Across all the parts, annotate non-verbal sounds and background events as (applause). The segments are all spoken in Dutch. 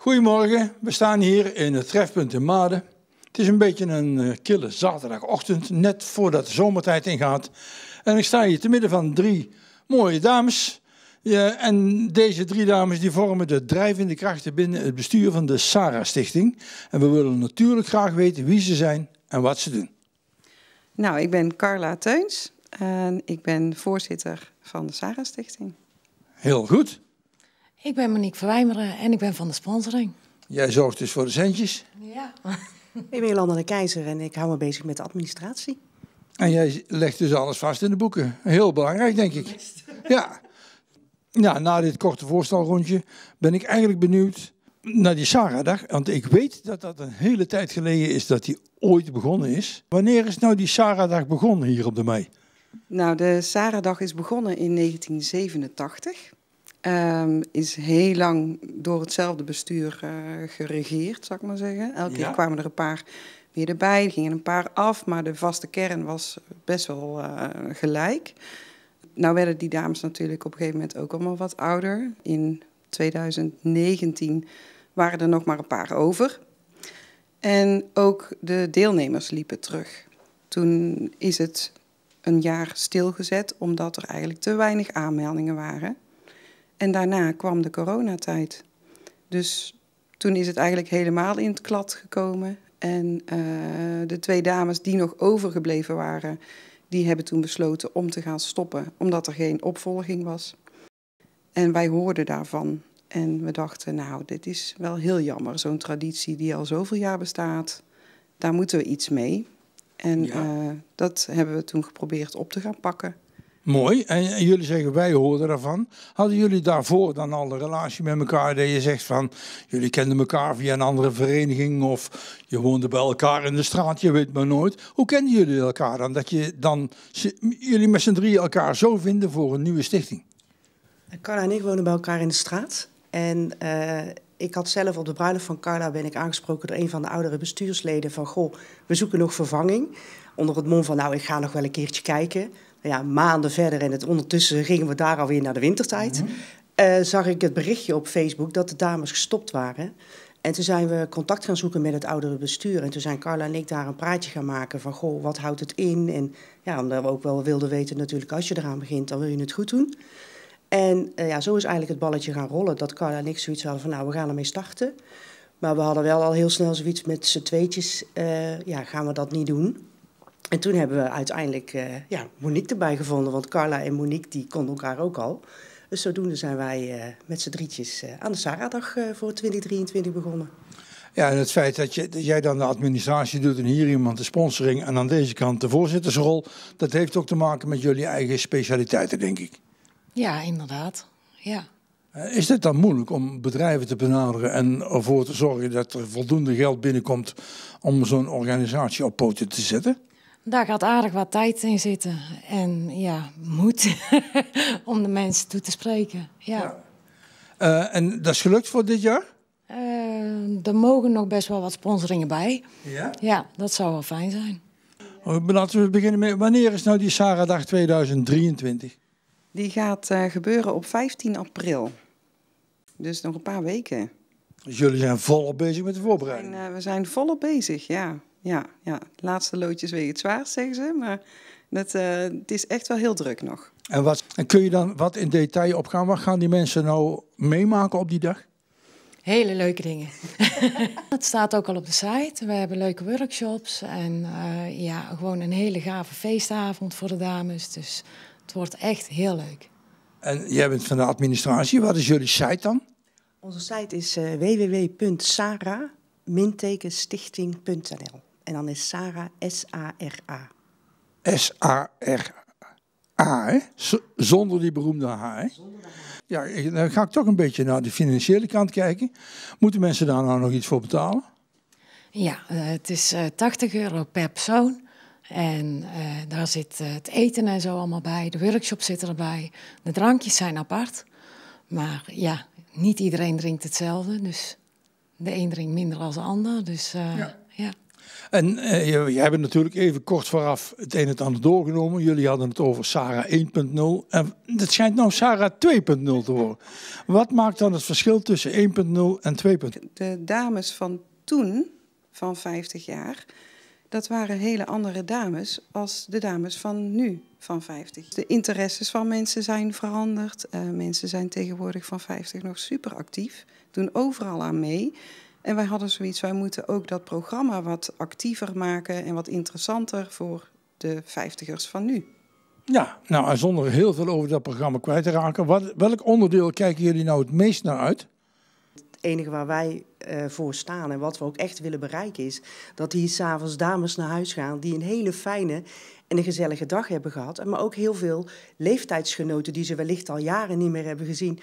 Goedemorgen, we staan hier in het trefpunt in Maden. Het is een beetje een eh, kille zaterdagochtend, net voordat de zomertijd ingaat. En ik sta hier te midden van drie mooie dames. en deze drie dames die vormen de drijvende krachten binnen het bestuur van de Sara Stichting. En we willen natuurlijk graag weten wie ze zijn en wat ze doen. Nou, ik ben Carla Teuns en ik ben voorzitter van de Sara Stichting. Heel goed. Ik ben Monique Verwijmeren en ik ben van de sponsoring. Jij zorgt dus voor de centjes? Ja. (laughs) ik ben Jolanda de Keizer en ik hou me bezig met de administratie. En jij legt dus alles vast in de boeken. Heel belangrijk, denk ik. Ja. Nou, na dit korte voorstelrondje ben ik eigenlijk benieuwd naar die Sarah-dag. Want ik weet dat dat een hele tijd geleden is dat die ooit begonnen is. Wanneer is nou die Sarah-dag begonnen hier op de mei? Nou, de Sarah-dag is begonnen in 1987. Ehm, is heel lang door hetzelfde bestuur eh, geregeerd, zou ik maar zeggen. Elke keer kwamen er een paar weer erbij, gingen een paar af, maar de vaste kern was best wel eh, gelijk. Nou werden die dames natuurlijk op een gegeven moment ook allemaal wat ouder. In 2019 waren er nog maar een paar over. En ook de deelnemers liepen terug. Toen is het een jaar stilgezet omdat er eigenlijk te weinig aanmeldingen waren. En daarna kwam de coronatijd. Dus toen is het eigenlijk helemaal in het klad gekomen. En eh, de twee dames die nog overgebleven waren, die hebben toen besloten om te gaan stoppen, omdat er geen opvolging was. En wij hoorden daarvan. En we dachten, nou, dit is wel heel jammer, zo'n traditie die al zoveel jaar bestaat. Daar moeten we iets mee. En eh, dat hebben we toen geprobeerd op te gaan pakken. Mooi. En, jullie zeggen, wij horen daarvan. Hadden jullie daarvoor dan al een relatie met elkaar? Dat je zegt van, jullie kenden elkaar via een andere vereniging. Of je woonde bij elkaar in de straat, je weet maar nooit. Hoe kenden jullie elkaar dan? Dat je dan, jullie met z'n drieën elkaar zo vinden voor een nieuwe stichting? Carla en ik wonen bij elkaar in de straat. En eh, ik had zelf op de bruiloft van Carla ben ik aangesproken door een van de oudere bestuursleden van goh, we zoeken nog vervanging. Onder het mond van nou, ik ga nog wel een keertje kijken ja, maanden verder en het, ondertussen gingen we daar alweer naar de wintertijd. Mhm. Eh, zag ik het berichtje op Facebook dat de dames gestopt waren. En toen zijn we contact gaan zoeken met het oudere bestuur. En toen zijn Carla en ik daar een praatje gaan maken van, goh, wat houdt het in? En ja, omdat we ook wel wilden weten natuurlijk, als je eraan begint, dan wil je het goed doen. En eh, ja, zo is eigenlijk het balletje gaan rollen. Dat Carla en ik zoiets hadden van, nou, we gaan ermee starten. Maar we hadden wel al heel snel zoiets met z'n tweetjes, eh, ja, gaan we dat niet doen? En toen hebben we uiteindelijk eh, ja, Monique erbij gevonden, want Carla en Monique die konden elkaar ook al. Dus zodoende zijn wij eh, met z'n drietjes eh, aan de Saradag voor 2023 begonnen. Ja, en het feit dat, je, dat jij dan de administratie doet en hier iemand de sponsoring en aan deze kant de voorzittersrol, dat heeft ook te maken met jullie eigen specialiteiten, denk ik. Ja, inderdaad. Ja. Is het dan moeilijk om bedrijven te benaderen en ervoor te zorgen dat er voldoende geld binnenkomt om zo'n organisatie op poten te zetten? Daar gaat aardig wat tijd in zitten. En ja, moed (laughs) om de mensen toe te spreken. Ja. Eh, en dat is gelukt voor dit jaar? Eh, er mogen nog best wel wat sponsoringen bij. Ja? Ja, dat zou wel fijn zijn. Oh, laten we beginnen met, wanneer is nou die Sarah-dag 2023? Die gaat eh, gebeuren op 15 april. Dus nog een paar weken. Dus jullie zijn volop bezig met de voorbereiding? we zijn volop bezig, ja ja, ja. Laatste loodjes wegen het zwaarst, zeggen ze. Maar eh, het is echt wel heel druk nog. En, wat, en kun je dan wat in detail opgaan? Wat gaan die mensen nou meemaken op die dag? Hele leuke dingen. (laughs) het staat ook al op de site. We hebben leuke workshops en eh, ja, gewoon een hele gave feestavond voor de dames. Dus het wordt echt heel leuk. En jij bent van de administratie. Wat is jullie site dan? Onze site is uh, eh, www.sara-stichting.nl en dan is Sarah S-A-R-A. S-A-R-A, hè? zonder die beroemde H, Ja, dan ga ik toch een beetje naar de financiële kant kijken. Moeten mensen daar nou nog iets voor betalen? Ja, eh, het is 80 eh, euro per persoon. En eh, daar zit het eten en zo allemaal bij. De workshop zit erbij. De drankjes zijn apart. Maar ja, niet iedereen drinkt hetzelfde. Dus de een drinkt minder dan de ander. Dus, ja. En eh, jij je, je hebt natuurlijk even kort vooraf het een en het ander doorgenomen. Jullie hadden het over Sarah 1.0. En dat schijnt nou Sarah 2.0 te worden. Wat maakt dan het verschil tussen 1.0 en 2.0? De dames van toen, van 50 jaar, dat waren hele andere dames als de dames van nu, van 50. De interesses van mensen zijn veranderd. Eh, mensen zijn tegenwoordig van 50 nog super actief, doen overal aan mee. En wij hadden zoiets, wij moeten ook dat programma wat actiever maken en wat interessanter voor de vijftigers van nu. Ja, nou en zonder heel veel over dat programma kwijt te raken, wat, welk onderdeel kijken jullie nou het meest naar uit? Het enige waar wij eh, voor staan en wat we ook echt willen bereiken is dat hier s'avonds dames naar huis gaan die een hele fijne en een gezellige dag hebben gehad. Maar ook heel veel leeftijdsgenoten die ze wellicht al jaren niet meer hebben gezien,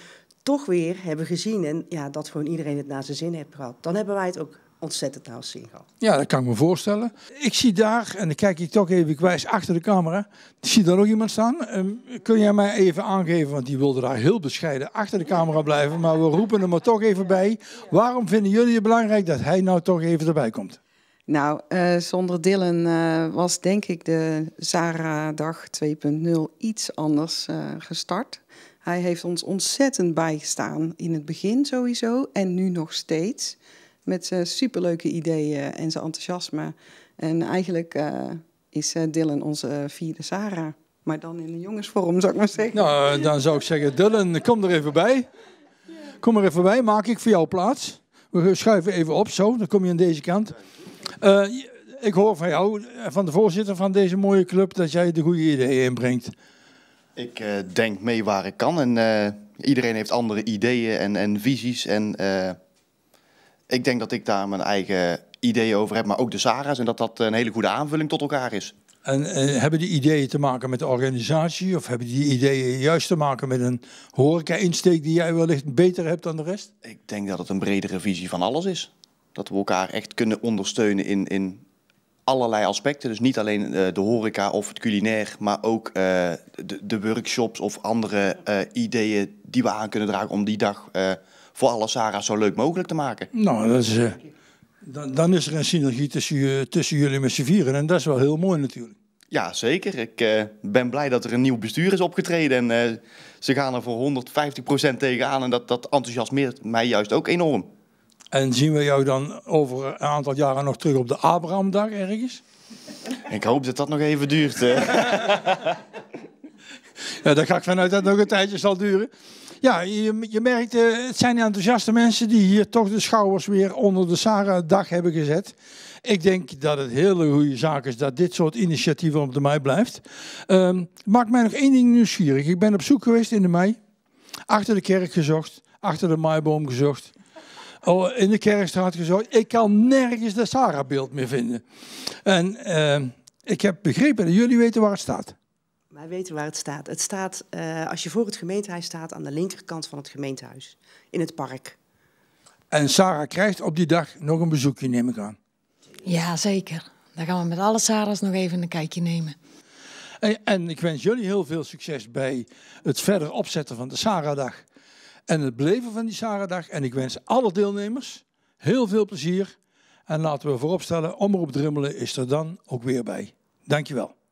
toch weer hebben gezien. En ja, dat gewoon iedereen het naar zijn zin heeft gehad. Dan hebben wij het ook ontzettend naar zin gehad. Ja, dat kan ik me voorstellen. Ik zie daar, en dan kijk ik toch even, ik achter de camera. Ik zie daar nog iemand staan. Ehm, kun jij mij even aangeven, want die wilde daar heel bescheiden achter de camera blijven. Maar we roepen hem er toch even bij. Waarom vinden jullie het belangrijk dat hij nou toch even erbij komt? Nou, eh, zonder Dylan eh, was denk ik de Zara-dag 2.0 iets anders eh, gestart. Hij heeft ons ontzettend bijgestaan in het begin sowieso en nu nog steeds. Met zijn eh, superleuke ideeën en zijn enthousiasme. En eigenlijk eh, is eh, Dylan onze vierde Sarah. Maar dan in de jongensvorm, zou ik maar zeggen. Nou, dan zou ik zeggen, Dylan, kom er even bij. Kom er even bij, maak ik voor jou plaats. We schuiven even op, zo, dan kom je aan deze kant. ik hoor van jou, van de voorzitter van deze mooie club, dat jij de goede ideeën inbrengt. Ik eh, denk mee waar ik kan. En eh, iedereen heeft andere ideeën en, en visies. En eh, ik denk dat ik daar mijn eigen ideeën over heb, maar ook de Sarah's. En dat dat een hele goede aanvulling tot elkaar is. En hebben die ideeën te maken met de organisatie? Of hebben die ideeën juist te maken met een horeca-insteek die jij wellicht beter hebt dan de rest? Ik denk dat het een bredere visie van alles is. Dat we elkaar echt kunnen ondersteunen in, in allerlei aspecten. Dus niet alleen eh, de horeca of het culinair, maar ook eh, de, de, workshops of andere eh, ideeën die we aan kunnen dragen om die dag voor alle Sarah zo leuk mogelijk te maken. Nou, dat is, dan, dan, is er een synergie tussen, tussen jullie met z'n vieren en dat is wel heel mooi natuurlijk. Ja, zeker. Ik ben blij dat er een nieuw bestuur is opgetreden en ze gaan er voor 150% tegenaan en dat, dat enthousiasmeert mij juist ook enorm. En zien we jou dan over een aantal jaren nog terug op de Abrahamdag ergens? Ik hoop dat dat nog even duurt. Hè? (laughs) ja, daar ga ik vanuit dat het nog een tijdje zal duren. Ja, je, je merkt, eh, het zijn enthousiaste mensen die hier toch de schouwers weer onder de Sarah-dag hebben gezet. Ik denk dat het hele goede zaak is dat dit soort initiatieven op de mei blijft. Um, ehm, maakt mij nog één ding nieuwsgierig. Ik ben op zoek geweest in de mei, achter de kerk gezocht, achter de maaiboom gezocht oh, in de kerkstraat gezocht. Ik kan nergens de Sarah-beeld meer vinden. En ehm, ik heb begrepen dat jullie weten waar het staat. Wij weten waar het staat. Het staat, eh, als je voor het gemeentehuis staat, aan de linkerkant van het gemeentehuis. In het park. En Sarah krijgt op die dag nog een bezoekje, neem ik aan. Ja, zeker. Dan gaan we met alle Sarah's nog even een kijkje nemen. En, en ik wens jullie heel veel succes bij het verder opzetten van de Sarah-dag en het beleven van die Saradag. En ik wens alle deelnemers heel veel plezier. En laten we vooropstellen, Omroep Drimmelen is er dan ook weer bij. Dankjewel.